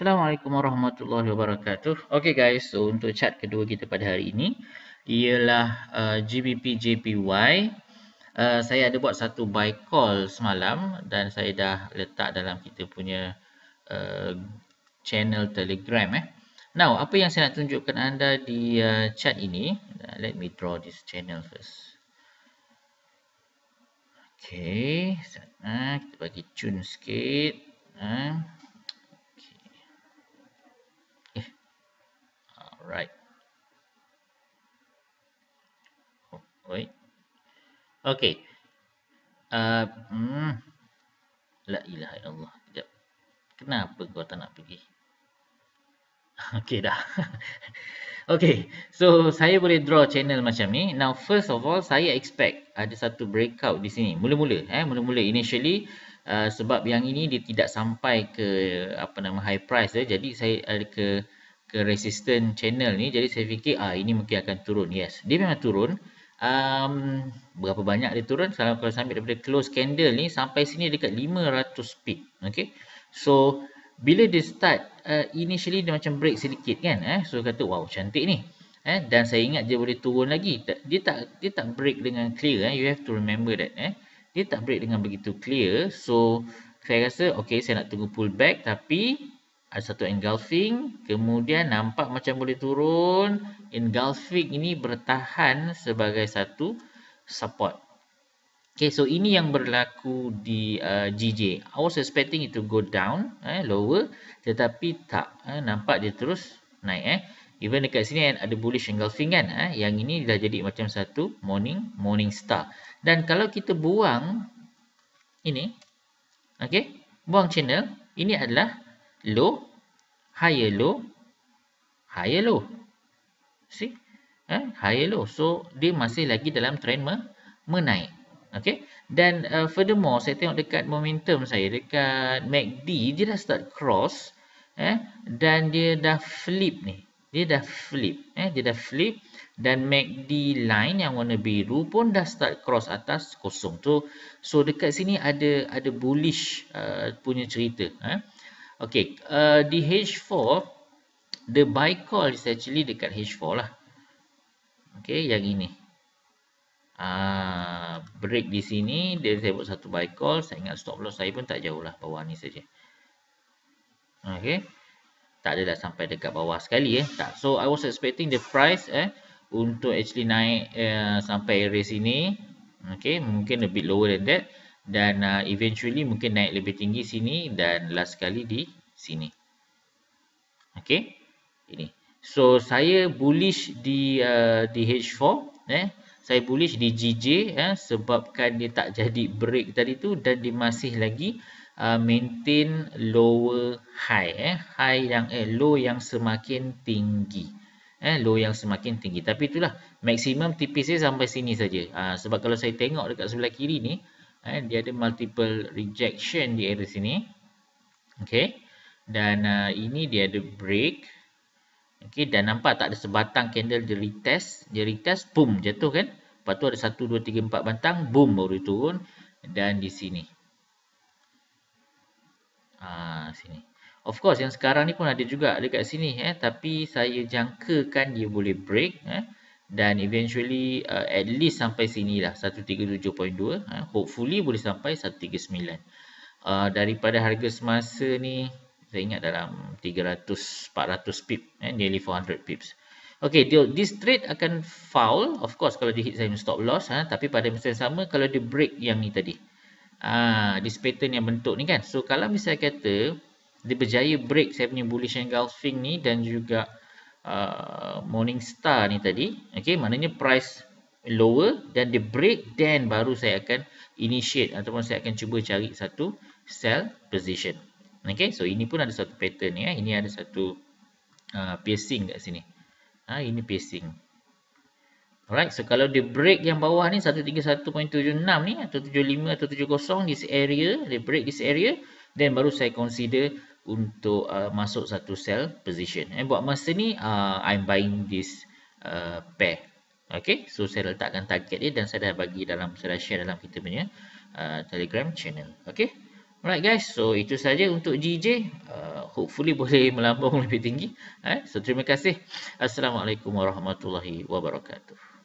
Assalamualaikum warahmatullahi wabarakatuh. Okay guys, so untuk chat kedua kita pada hari ini ialah uh, GBP JPY. Uh, saya ada buat satu buy call semalam dan saya dah letak dalam kita punya uh, channel Telegram eh. Now, apa yang saya nak tunjukkan anda di uh, chat ini? Uh, let me draw this channel first. Okay, sana kita bagi tune sikit. Okey. Uh, hmm. La ilaha illallah. Sekejap. Kenapa kau tak nak pergi? Okey dah. Okey. So, saya boleh draw channel macam ni. Now, first of all, saya expect ada satu breakout di sini. Mula-mula. eh, Mula-mula. Initially, uh, sebab yang ini dia tidak sampai ke apa nama high price. Eh. Jadi, saya ada ke ke resistance channel ni. Jadi, saya fikir ah ini mungkin akan turun. Yes. Dia memang turun. Uh, um, berapa banyak dia turun kalau kalau sambil daripada close candle ni sampai sini dekat 500 pip okey so bila dia start uh, initially dia macam break sedikit kan eh so kata wow cantik ni eh dan saya ingat dia boleh turun lagi dia tak dia tak break dengan clear eh you have to remember that eh dia tak break dengan begitu clear so saya rasa okey saya nak tunggu pullback tapi ada satu engulfing kemudian nampak macam boleh turun engulfing ini bertahan sebagai satu support Okay, so ini yang berlaku di uh, GJ I was expecting it to go down eh lower tetapi tak eh, nampak dia terus naik eh even dekat sini kan ada bullish engulfing kan eh yang ini dah jadi macam satu morning morning star dan kalau kita buang ini okay, buang channel ini adalah low, higher low, higher low. See? Eh? Higher low. So, dia masih lagi dalam trend me menaik. Okay? Dan uh, furthermore, saya tengok dekat momentum saya, dekat MACD, dia dah start cross. Eh? Dan dia dah flip ni. Dia dah flip. Eh? Dia dah flip. Dan MACD line yang warna biru pun dah start cross atas kosong. So, so dekat sini ada ada bullish uh, punya cerita. Eh? Okay, uh, di H4, the buy call is actually dekat H4 lah. Okay, yang ini. Uh, break di sini, dia saya buat satu buy call. Saya ingat stop loss saya pun tak jauh lah bawah ni saja. Okay. Tak ada dah sampai dekat bawah sekali eh. Tak. So, I was expecting the price eh untuk actually naik uh, sampai area sini. Okay, mungkin a bit lower than that dan uh, eventually mungkin naik lebih tinggi sini dan last kali di sini. Okay, Ini. So saya bullish di uh, di H4 eh. Saya bullish di GJ eh sebabkan dia tak jadi break tadi tu dan dia masih lagi uh, maintain lower high eh. High yang eh low yang semakin tinggi. Eh low yang semakin tinggi. Tapi itulah maksimum tipisnya sampai sini saja. Uh, sebab kalau saya tengok dekat sebelah kiri ni eh, dia ada multiple rejection di area sini okey dan uh, ini dia ada break okey dan nampak tak ada sebatang candle dia retest dia retest boom jatuh kan lepas tu ada 1 2 3 4 batang, boom baru turun dan di sini ah sini of course yang sekarang ni pun ada juga dekat sini eh tapi saya jangkakan dia boleh break eh dan eventually uh, at least sampai sini lah 137.2 uh, ha, hopefully boleh sampai 139 uh, daripada harga semasa ni saya ingat dalam 300 400 pip eh, nearly 400 pips Okay, dia, this trade akan foul. Of course, kalau dia hit saya stop loss. Ha? Tapi pada masa yang sama, kalau dia break yang ni tadi. Ha, this pattern yang bentuk ni kan. So, kalau misalnya kata, dia berjaya break saya punya bullish engulfing ni dan juga Uh, morning star ni tadi okey maknanya price lower dan dia break then baru saya akan initiate ataupun saya akan cuba cari satu sell position okey so ini pun ada satu pattern ya ini ada satu uh, piercing kat sini ha ini piercing alright so kalau dia break yang bawah ni 131.76 ni atau 75 atau 70 this area dia break this area then baru saya consider untuk uh, masuk satu sell position. Eh, buat masa ni, uh, I'm buying this uh, pair. Okay, so saya letakkan target dia dan saya dah bagi dalam, saya dah share dalam kita punya uh, telegram channel. Okay, alright guys, so itu saja untuk GJ. Uh, hopefully boleh melambung lebih tinggi. Eh, so terima kasih. Assalamualaikum warahmatullahi wabarakatuh.